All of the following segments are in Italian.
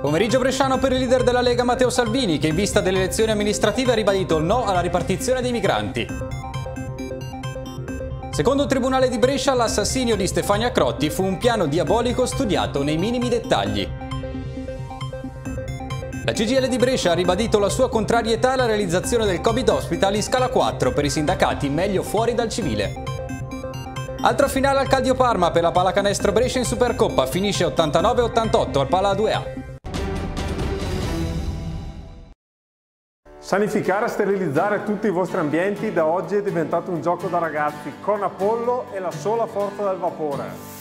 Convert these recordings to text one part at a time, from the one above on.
Pomeriggio bresciano per il leader della Lega Matteo Salvini che in vista delle elezioni amministrative ha ribadito il no alla ripartizione dei migranti. Secondo il Tribunale di Brescia l'assassinio di Stefania Crotti fu un piano diabolico studiato nei minimi dettagli. La CGL di Brescia ha ribadito la sua contrarietà alla realizzazione del Covid Hospital in scala 4 per i sindacati meglio fuori dal civile. Altra finale al Caldio Parma per la pallacanestro Brescia in Supercoppa finisce 89-88 al Pala 2A. Sanificare e sterilizzare tutti i vostri ambienti da oggi è diventato un gioco da ragazzi con Apollo e la sola forza del vapore.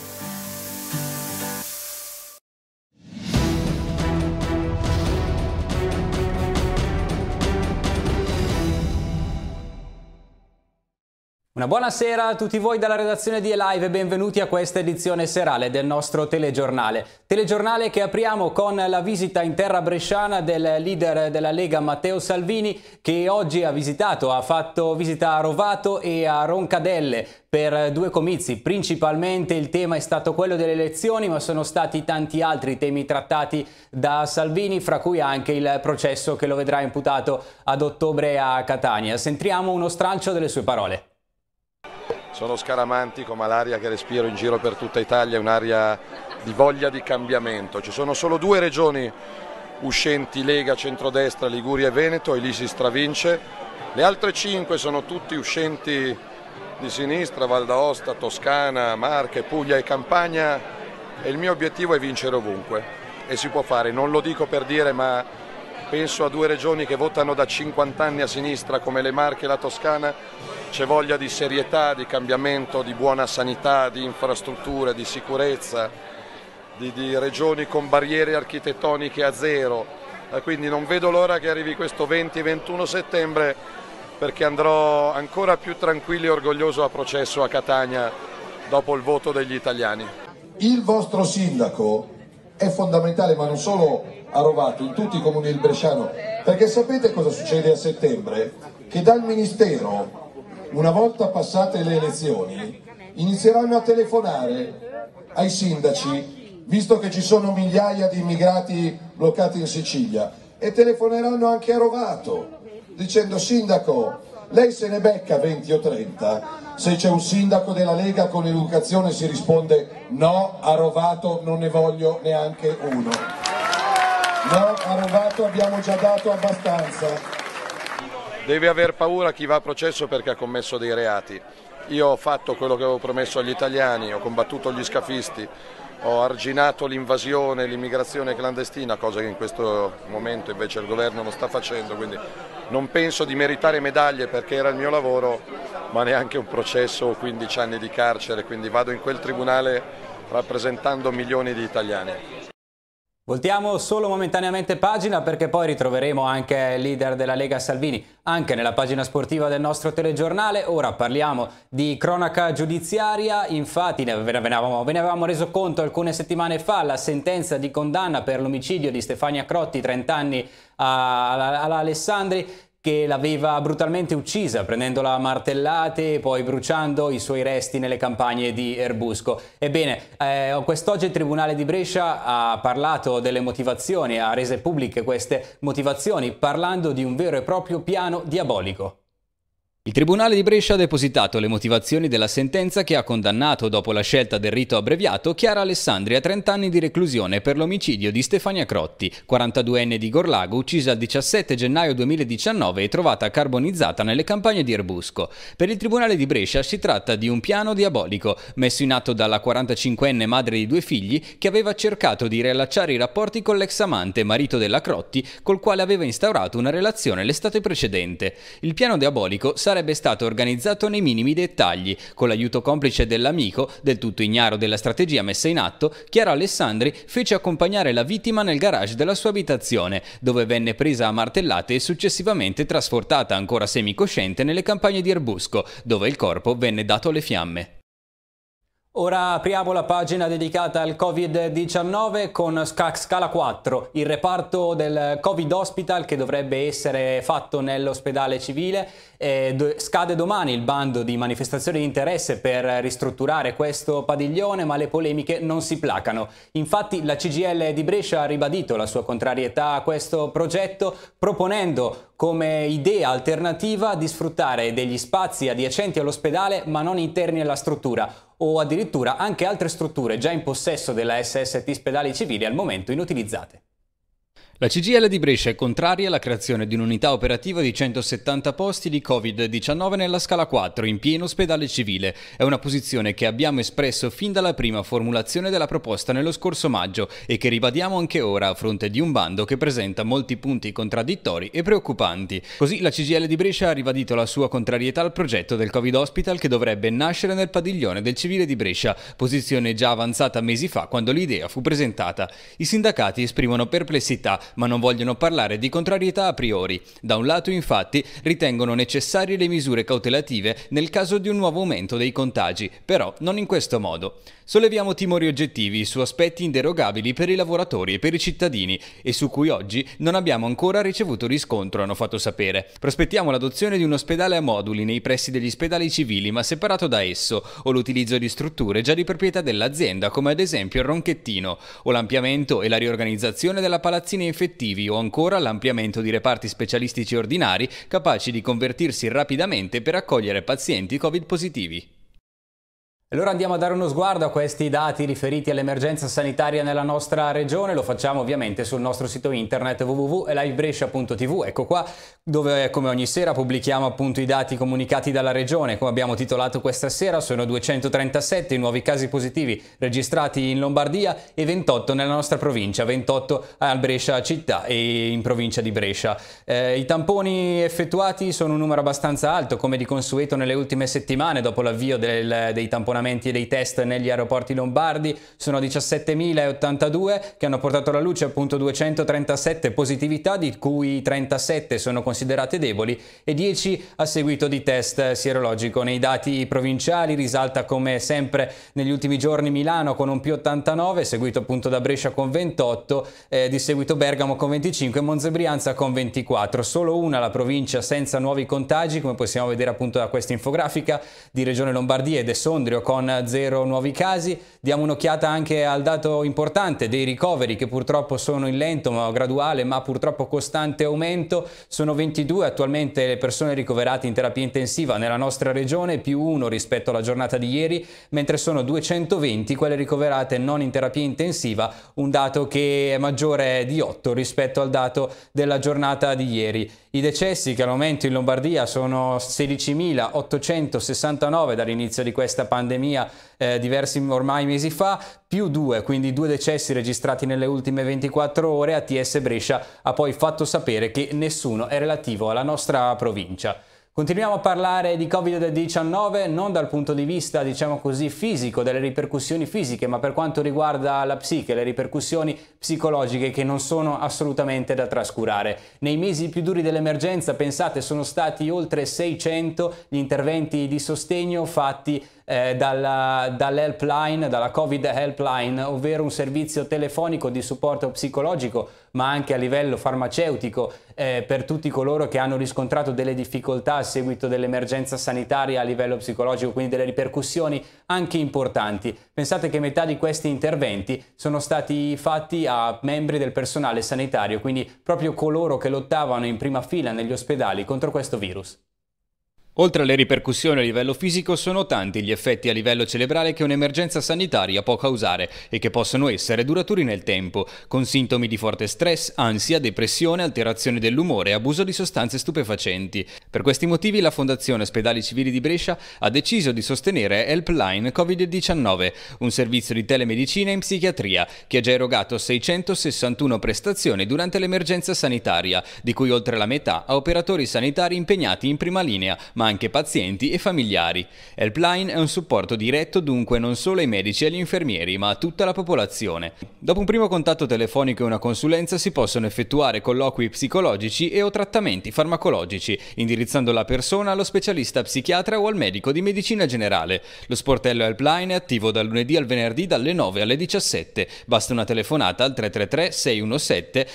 Una buona sera a tutti voi dalla redazione di Elive e benvenuti a questa edizione serale del nostro telegiornale. Telegiornale che apriamo con la visita in terra bresciana del leader della Lega Matteo Salvini che oggi ha visitato, ha fatto visita a Rovato e a Roncadelle per due comizi. Principalmente il tema è stato quello delle elezioni, ma sono stati tanti altri temi trattati da Salvini, fra cui anche il processo che lo vedrà imputato ad ottobre a Catania. Sentiamo uno stralcio delle sue parole sono scaramantico ma l'aria che respiro in giro per tutta Italia è un'aria di voglia di cambiamento. Ci sono solo due regioni uscenti Lega, centrodestra, Liguria e Veneto e lì si stravince. Le altre cinque sono tutti uscenti di sinistra, Val d'Aosta, Toscana, Marche, Puglia e Campania e il mio obiettivo è vincere ovunque e si può fare, non lo dico per dire ma penso a due regioni che votano da 50 anni a sinistra come le Marche e la Toscana, c'è voglia di serietà, di cambiamento, di buona sanità, di infrastrutture, di sicurezza, di, di regioni con barriere architettoniche a zero, ah, quindi non vedo l'ora che arrivi questo 20-21 settembre perché andrò ancora più tranquillo e orgoglioso a processo a Catania dopo il voto degli italiani. Il vostro sindaco è fondamentale ma non solo a Rovato, in tutti i comuni del Bresciano, perché sapete cosa succede a settembre? Che dal Ministero, una volta passate le elezioni, inizieranno a telefonare ai sindaci, visto che ci sono migliaia di immigrati bloccati in Sicilia, e telefoneranno anche a Rovato, dicendo sindaco, lei se ne becca 20 o 30, se c'è un sindaco della Lega con l'educazione si risponde no, ha Rovato non ne voglio neanche uno. No, ha Rovato abbiamo già dato abbastanza. Deve aver paura chi va a processo perché ha commesso dei reati. Io ho fatto quello che avevo promesso agli italiani, ho combattuto gli scafisti, ho arginato l'invasione, l'immigrazione clandestina, cosa che in questo momento invece il governo non sta facendo, quindi non penso di meritare medaglie perché era il mio lavoro, ma neanche un processo o 15 anni di carcere, quindi vado in quel tribunale rappresentando milioni di italiani. Voltiamo solo momentaneamente pagina perché poi ritroveremo anche il leader della Lega Salvini anche nella pagina sportiva del nostro telegiornale. Ora parliamo di cronaca giudiziaria, infatti ve ne avevamo, ve ne avevamo reso conto alcune settimane fa la sentenza di condanna per l'omicidio di Stefania Crotti, 30 anni all'Alessandri che l'aveva brutalmente uccisa prendendola a martellate e poi bruciando i suoi resti nelle campagne di Erbusco. Ebbene, eh, quest'oggi il Tribunale di Brescia ha parlato delle motivazioni, ha rese pubbliche queste motivazioni parlando di un vero e proprio piano diabolico. Il Tribunale di Brescia ha depositato le motivazioni della sentenza che ha condannato, dopo la scelta del rito abbreviato, Chiara Alessandri a 30 anni di reclusione per l'omicidio di Stefania Crotti, 42enne di Gorlago, uccisa il 17 gennaio 2019 e trovata carbonizzata nelle campagne di Erbusco. Per il Tribunale di Brescia si tratta di un piano diabolico, messo in atto dalla 45enne madre di due figli, che aveva cercato di riallacciare i rapporti con l'ex amante, marito della Crotti, col quale aveva instaurato una relazione l'estate precedente. Il piano diabolico sarebbe sarebbe stato organizzato nei minimi dettagli, con l'aiuto complice dell'amico, del tutto ignaro della strategia messa in atto, Chiara Alessandri fece accompagnare la vittima nel garage della sua abitazione, dove venne presa a martellate e successivamente trasportata ancora semicosciente nelle campagne di Erbusco, dove il corpo venne dato alle fiamme. Ora apriamo la pagina dedicata al Covid-19 con Scala 4, il reparto del Covid Hospital che dovrebbe essere fatto nell'ospedale civile. Eh, scade domani il bando di manifestazioni di interesse per ristrutturare questo padiglione, ma le polemiche non si placano. Infatti la CGL di Brescia ha ribadito la sua contrarietà a questo progetto proponendo come idea alternativa di sfruttare degli spazi adiacenti all'ospedale ma non interni alla struttura o addirittura anche altre strutture già in possesso della SST Spedali Civili al momento inutilizzate. La CGL di Brescia è contraria alla creazione di un'unità operativa di 170 posti di Covid-19 nella scala 4 in pieno ospedale civile. È una posizione che abbiamo espresso fin dalla prima formulazione della proposta nello scorso maggio e che ribadiamo anche ora a fronte di un bando che presenta molti punti contraddittori e preoccupanti. Così la CGL di Brescia ha ribadito la sua contrarietà al progetto del Covid Hospital che dovrebbe nascere nel padiglione del civile di Brescia, posizione già avanzata mesi fa quando l'idea fu presentata. I sindacati esprimono perplessità ma non vogliono parlare di contrarietà a priori. Da un lato, infatti, ritengono necessarie le misure cautelative nel caso di un nuovo aumento dei contagi, però non in questo modo. Solleviamo timori oggettivi su aspetti inderogabili per i lavoratori e per i cittadini e su cui oggi non abbiamo ancora ricevuto riscontro, hanno fatto sapere. Prospettiamo l'adozione di un ospedale a moduli nei pressi degli ospedali civili ma separato da esso o l'utilizzo di strutture già di proprietà dell'azienda come ad esempio il Ronchettino o l'ampliamento e la riorganizzazione della palazzina inferiore effettivi o ancora l'ampliamento di reparti specialistici ordinari capaci di convertirsi rapidamente per accogliere pazienti Covid positivi. Allora andiamo a dare uno sguardo a questi dati riferiti all'emergenza sanitaria nella nostra regione, lo facciamo ovviamente sul nostro sito internet www.livebrescia.tv, ecco qua dove come ogni sera pubblichiamo appunto i dati comunicati dalla regione, come abbiamo titolato questa sera sono 237 i nuovi casi positivi registrati in Lombardia e 28 nella nostra provincia, 28 a Brescia città e in provincia di Brescia. Eh, I tamponi effettuati sono un numero abbastanza alto come di consueto nelle ultime settimane dopo l'avvio dei tamponati aggiornamenti dei test negli aeroporti lombardi, sono 17.082 che hanno portato alla luce appunto 237 positività di cui 37 sono considerate deboli e 10 a seguito di test sierologico. Nei dati provinciali risalta come sempre negli ultimi giorni Milano con un più 89 seguito appunto da Brescia con 28, eh, di seguito Bergamo con 25 e Monzebrianza con 24. Solo una la provincia senza nuovi contagi come possiamo vedere appunto da questa infografica di Regione Lombardia ed Sondrio con con zero nuovi casi. Diamo un'occhiata anche al dato importante dei ricoveri che purtroppo sono in lento ma graduale ma purtroppo costante aumento. Sono 22 attualmente le persone ricoverate in terapia intensiva nella nostra regione, più uno rispetto alla giornata di ieri, mentre sono 220 quelle ricoverate non in terapia intensiva, un dato che è maggiore di 8 rispetto al dato della giornata di ieri. I decessi che al momento in Lombardia sono 16.869 dall'inizio di questa pandemia pandemia eh, diversi ormai mesi fa, più due, quindi due decessi registrati nelle ultime 24 ore, ATS Brescia ha poi fatto sapere che nessuno è relativo alla nostra provincia. Continuiamo a parlare di Covid-19 non dal punto di vista, diciamo così, fisico, delle ripercussioni fisiche, ma per quanto riguarda la psiche, le ripercussioni psicologiche che non sono assolutamente da trascurare. Nei mesi più duri dell'emergenza, pensate, sono stati oltre 600 gli interventi di sostegno fatti eh, dalla, dall'helpline, dalla Covid helpline, ovvero un servizio telefonico di supporto psicologico, ma anche a livello farmaceutico eh, per tutti coloro che hanno riscontrato delle difficoltà a seguito dell'emergenza sanitaria a livello psicologico, quindi delle ripercussioni anche importanti. Pensate che metà di questi interventi sono stati fatti a membri del personale sanitario, quindi proprio coloro che lottavano in prima fila negli ospedali contro questo virus. Oltre alle ripercussioni a livello fisico sono tanti gli effetti a livello cerebrale che un'emergenza sanitaria può causare e che possono essere duraturi nel tempo, con sintomi di forte stress, ansia, depressione, alterazione dell'umore e abuso di sostanze stupefacenti. Per questi motivi la Fondazione Ospedali Civili di Brescia ha deciso di sostenere Helpline Covid-19, un servizio di telemedicina in psichiatria che ha già erogato 661 prestazioni durante l'emergenza sanitaria, di cui oltre la metà a operatori sanitari impegnati in prima linea, ma anche pazienti e familiari. Helpline è un supporto diretto dunque non solo ai medici e agli infermieri, ma a tutta la popolazione. Dopo un primo contatto telefonico e una consulenza si possono effettuare colloqui psicologici e o trattamenti farmacologici, indirizzando la persona allo specialista psichiatra o al medico di medicina generale. Lo sportello Helpline è attivo dal lunedì al venerdì dalle 9 alle 17. Basta una telefonata al 333 617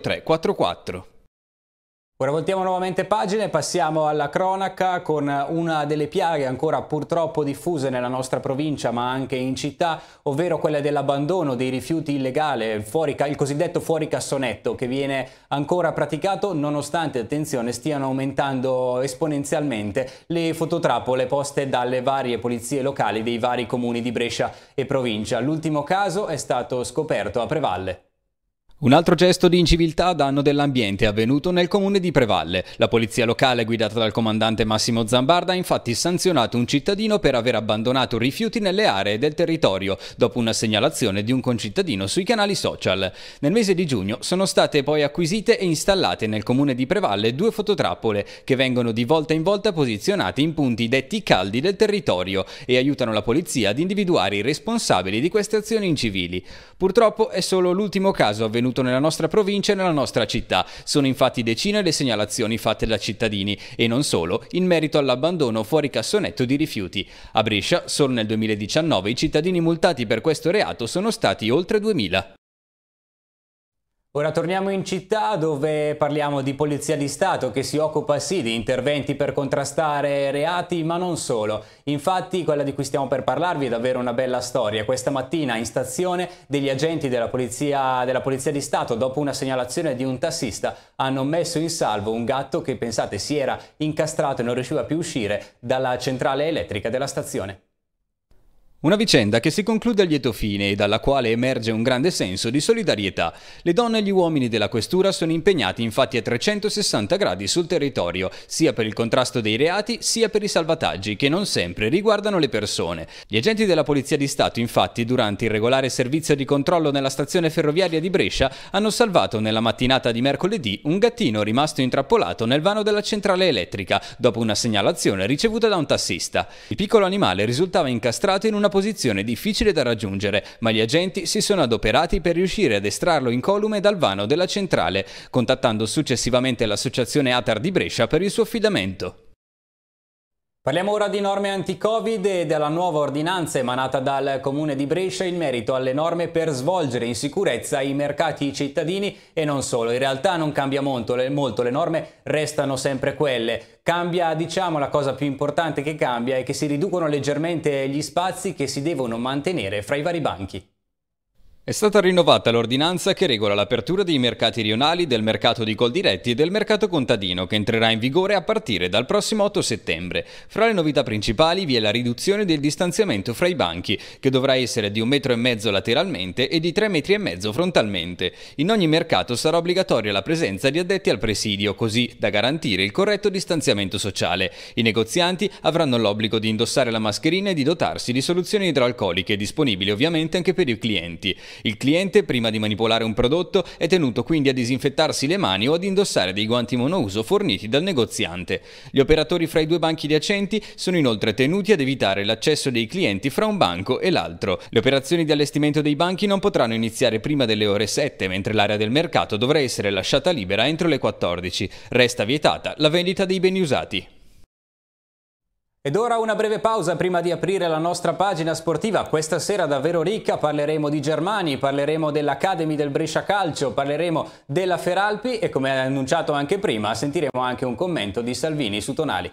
0344. Ora voltiamo nuovamente pagina e passiamo alla cronaca con una delle piaghe ancora purtroppo diffuse nella nostra provincia ma anche in città, ovvero quella dell'abbandono dei rifiuti illegale, fuori, il cosiddetto fuori cassonetto che viene ancora praticato nonostante, attenzione, stiano aumentando esponenzialmente le fototrappole poste dalle varie polizie locali dei vari comuni di Brescia e provincia. L'ultimo caso è stato scoperto a Prevalle. Un altro gesto di inciviltà a danno dell'ambiente è avvenuto nel comune di Prevalle. La polizia locale, guidata dal comandante Massimo Zambarda, ha infatti sanzionato un cittadino per aver abbandonato rifiuti nelle aree del territorio, dopo una segnalazione di un concittadino sui canali social. Nel mese di giugno sono state poi acquisite e installate nel comune di Prevalle due fototrappole, che vengono di volta in volta posizionate in punti detti caldi del territorio e aiutano la polizia ad individuare i responsabili di queste azioni incivili. Purtroppo è solo l'ultimo caso avvenuto avvenuto nella nostra provincia e nella nostra città. Sono infatti decine le segnalazioni fatte da cittadini e non solo in merito all'abbandono fuori cassonetto di rifiuti. A Brescia, solo nel 2019, i cittadini multati per questo reato sono stati oltre 2000. Ora torniamo in città dove parliamo di Polizia di Stato che si occupa sì di interventi per contrastare reati ma non solo. Infatti quella di cui stiamo per parlarvi è davvero una bella storia. Questa mattina in stazione degli agenti della Polizia, della polizia di Stato dopo una segnalazione di un tassista hanno messo in salvo un gatto che pensate si era incastrato e non riusciva più a uscire dalla centrale elettrica della stazione. Una vicenda che si conclude a lieto fine e dalla quale emerge un grande senso di solidarietà. Le donne e gli uomini della questura sono impegnati infatti a 360 gradi sul territorio, sia per il contrasto dei reati sia per i salvataggi che non sempre riguardano le persone. Gli agenti della Polizia di Stato infatti durante il regolare servizio di controllo nella stazione ferroviaria di Brescia hanno salvato nella mattinata di mercoledì un gattino rimasto intrappolato nel vano della centrale elettrica dopo una segnalazione ricevuta da un tassista. Il piccolo animale risultava incastrato in una posizione difficile da raggiungere, ma gli agenti si sono adoperati per riuscire ad estrarlo incolume dal vano della centrale, contattando successivamente l'associazione Atar di Brescia per il suo affidamento. Parliamo ora di norme anti-Covid e della nuova ordinanza emanata dal Comune di Brescia in merito alle norme per svolgere in sicurezza i mercati cittadini e non solo. In realtà non cambia molto, molto le norme restano sempre quelle. Cambia, diciamo, la cosa più importante che cambia è che si riducono leggermente gli spazi che si devono mantenere fra i vari banchi. È stata rinnovata l'ordinanza che regola l'apertura dei mercati rionali, del mercato di col diretti e del mercato contadino, che entrerà in vigore a partire dal prossimo 8 settembre. Fra le novità principali vi è la riduzione del distanziamento fra i banchi, che dovrà essere di un metro e mezzo lateralmente e di tre metri e mezzo frontalmente. In ogni mercato sarà obbligatoria la presenza di addetti al presidio, così da garantire il corretto distanziamento sociale. I negozianti avranno l'obbligo di indossare la mascherina e di dotarsi di soluzioni idroalcoliche, disponibili ovviamente anche per i clienti. Il cliente, prima di manipolare un prodotto, è tenuto quindi a disinfettarsi le mani o ad indossare dei guanti monouso forniti dal negoziante. Gli operatori fra i due banchi adiacenti sono inoltre tenuti ad evitare l'accesso dei clienti fra un banco e l'altro. Le operazioni di allestimento dei banchi non potranno iniziare prima delle ore 7, mentre l'area del mercato dovrà essere lasciata libera entro le 14. Resta vietata la vendita dei beni usati. Ed ora una breve pausa prima di aprire la nostra pagina sportiva. Questa sera davvero ricca parleremo di Germani, parleremo dell'Academy del Brescia Calcio, parleremo della Feralpi e come annunciato anche prima sentiremo anche un commento di Salvini su Tonali.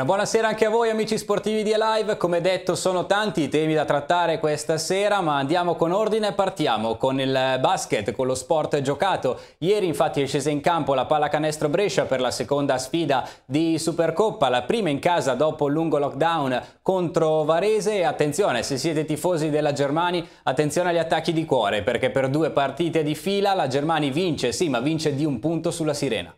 Una buona sera anche a voi amici sportivi di Alive, come detto sono tanti i temi da trattare questa sera ma andiamo con ordine e partiamo con il basket, con lo sport giocato. Ieri infatti è scesa in campo la pallacanestro Brescia per la seconda sfida di Supercoppa, la prima in casa dopo il lungo lockdown contro Varese e attenzione se siete tifosi della Germania attenzione agli attacchi di cuore perché per due partite di fila la Germania vince, sì ma vince di un punto sulla Sirena.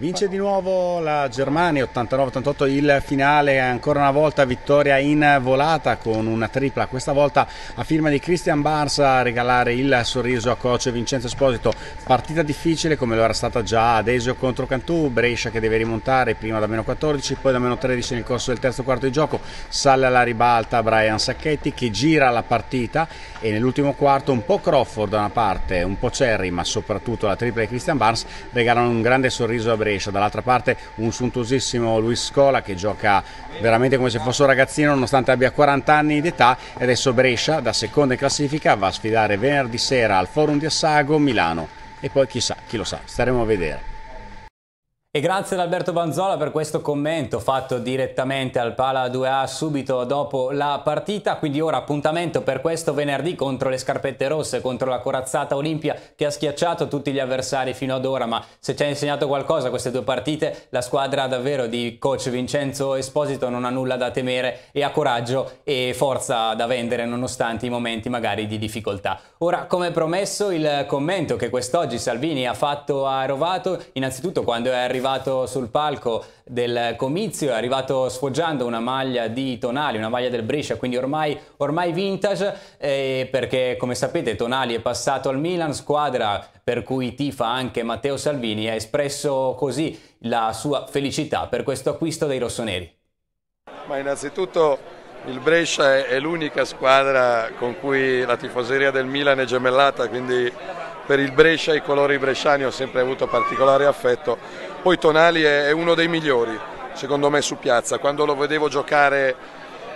Vince di nuovo la Germania 89-88 il finale, ancora una volta vittoria in volata con una tripla, questa volta a firma di Christian Barsa a regalare il sorriso a coach Vincenzo Esposito. Partita difficile come lo era stata già Adesio contro Cantù, Brescia che deve rimontare prima da meno 14, poi da meno 13 nel corso del terzo quarto di gioco, sale alla ribalta Brian Sacchetti che gira la partita e nell'ultimo quarto un po' Crawford da una parte, un po' Cerri ma soprattutto la tripla di Christian Barnes regalano un grande sorriso a Brescia Brescia. Dall'altra parte un suntuosissimo Luis Scola che gioca veramente come se fosse un ragazzino nonostante abbia 40 anni di età. e adesso Brescia da seconda in classifica va a sfidare venerdì sera al Forum di Assago Milano e poi chissà, chi lo sa, staremo a vedere. E grazie ad Alberto Banzola per questo commento fatto direttamente al Pala 2A subito dopo la partita, quindi ora appuntamento per questo venerdì contro le Scarpette Rosse, contro la corazzata Olimpia che ha schiacciato tutti gli avversari fino ad ora, ma se ci ha insegnato qualcosa queste due partite, la squadra davvero di coach Vincenzo Esposito non ha nulla da temere e ha coraggio e forza da vendere nonostante i momenti magari di difficoltà. Ora, come promesso, il commento che quest'oggi Salvini ha fatto a Rovato, innanzitutto quando è arrivato arrivato sul palco del comizio, è arrivato sfoggiando una maglia di Tonali, una maglia del Brescia, quindi ormai, ormai vintage, eh, perché come sapete Tonali è passato al Milan, squadra per cui tifa anche Matteo Salvini, ha espresso così la sua felicità per questo acquisto dei rossoneri. Ma innanzitutto il Brescia è l'unica squadra con cui la tifoseria del Milan è gemellata, quindi per il Brescia, i colori bresciani ho sempre avuto particolare affetto, poi Tonali è uno dei migliori secondo me su piazza, quando lo vedevo giocare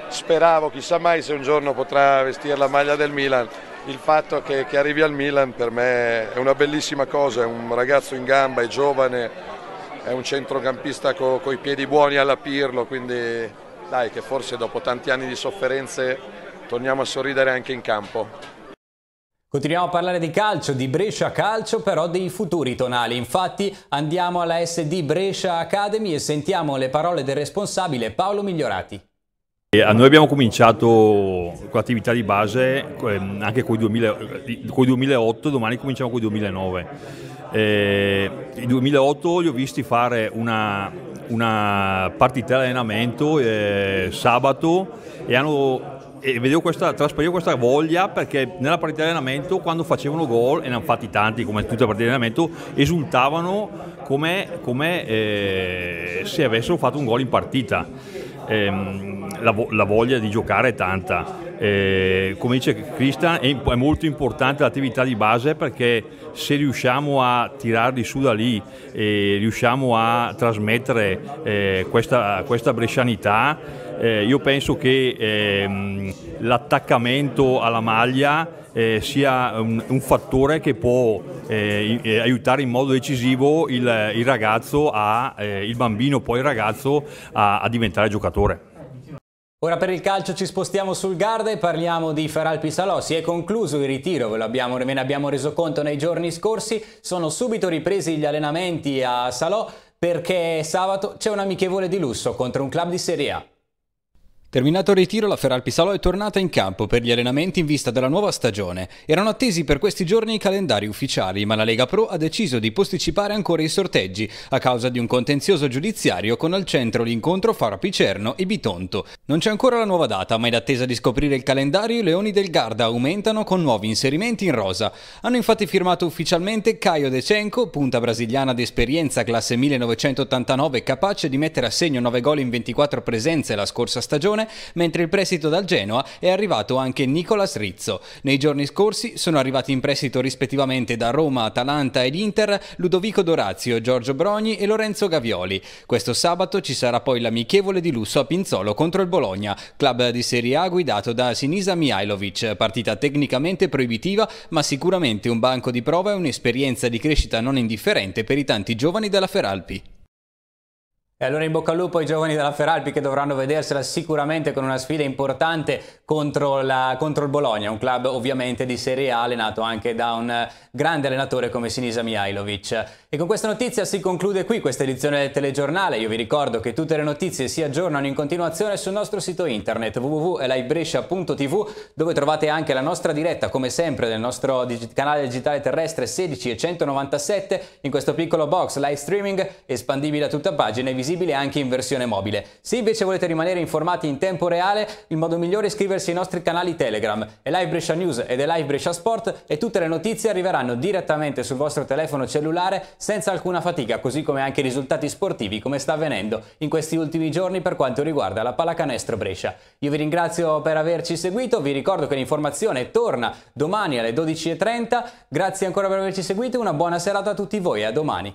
speravo chissà mai se un giorno potrà vestire la maglia del Milan, il fatto che, che arrivi al Milan per me è una bellissima cosa, è un ragazzo in gamba, è giovane, è un centrocampista co, coi piedi buoni alla Pirlo, quindi dai che forse dopo tanti anni di sofferenze torniamo a sorridere anche in campo. Continuiamo a parlare di calcio, di Brescia Calcio, però dei futuri tonali. Infatti andiamo alla SD Brescia Academy e sentiamo le parole del responsabile Paolo Migliorati. Eh, noi abbiamo cominciato con l'attività di base ehm, anche con il 2008, domani cominciamo con eh, il 2009. I 2008 li ho visti fare una, una partita di allenamento eh, sabato e hanno e vedevo questa, traspariva questa voglia perché nella partita di allenamento quando facevano gol, e ne hanno fatti tanti come tutte le partite di allenamento, esultavano come, come eh, se avessero fatto un gol in partita. Eh, la, la, voglia di giocare è tanta. Eh, come dice Cristian, è, è, molto importante l'attività di base perché se riusciamo a tirarli su da lì, e riusciamo a trasmettere eh, questa, questa brescianità, eh, io penso che ehm, l'attaccamento alla maglia eh, sia un, un, fattore che può eh, eh aiutare in modo decisivo il, il ragazzo, a, eh, il bambino, poi il ragazzo a, a diventare giocatore. Ora per il calcio ci spostiamo sul Garda e parliamo di Feral Pisalò. Si è concluso il ritiro, ve, abbiamo, ve ne abbiamo reso conto nei giorni scorsi. Sono subito ripresi gli allenamenti a Salò perché sabato c'è un amichevole di lusso contro un club di Serie A. Terminato il ritiro, la Ferralpisalo è tornata in campo per gli allenamenti in vista della nuova stagione. Erano attesi per questi giorni i calendari ufficiali, ma la Lega Pro ha deciso di posticipare ancora i sorteggi a causa di un contenzioso giudiziario con al centro l'incontro fra Picerno e Bitonto. Non c'è ancora la nuova data, ma in attesa di scoprire il calendario, i Leoni del Garda aumentano con nuovi inserimenti in rosa. Hanno infatti firmato ufficialmente Caio Decenco, punta brasiliana d'esperienza classe 1989 capace di mettere a segno 9 gol in 24 presenze la scorsa stagione, stagione, mentre in prestito dal Genoa è arrivato anche Nicolas Rizzo. Nei giorni scorsi sono arrivati in prestito rispettivamente da Roma, Atalanta ed Inter Ludovico Dorazio, Giorgio Brogni e Lorenzo Gavioli. Questo sabato ci sarà poi l'amichevole di lusso a Pinzolo contro il Bologna, club di Serie A guidato da Sinisa Mihailovic, partita tecnicamente proibitiva ma sicuramente un banco di prova e un'esperienza di crescita non indifferente per i tanti giovani della Feralpi. E allora in bocca al lupo ai giovani della Feralpi che dovranno vedersela sicuramente con una sfida importante contro, la, contro il Bologna, un club ovviamente di Serie A allenato anche da un grande allenatore come Sinisa Mihailovic. E con questa notizia si conclude qui questa edizione del telegiornale. Io vi ricordo che tutte le notizie si aggiornano in continuazione sul nostro sito internet www.elibrescia.tv dove trovate anche la nostra diretta come sempre nel nostro dig canale digitale terrestre 16 e 197 in questo piccolo box live streaming espandibile a tutta pagina e visibile visibile anche in versione mobile. Se invece volete rimanere informati in tempo reale, il modo migliore è iscriversi ai nostri canali Telegram, è Live Brescia News ed è Live Brescia Sport e tutte le notizie arriveranno direttamente sul vostro telefono cellulare senza alcuna fatica, così come anche i risultati sportivi come sta avvenendo in questi ultimi giorni per quanto riguarda la pallacanestro Brescia. Io vi ringrazio per averci seguito, vi ricordo che l'informazione torna domani alle 12.30, grazie ancora per averci seguito, una buona serata a tutti voi e a domani.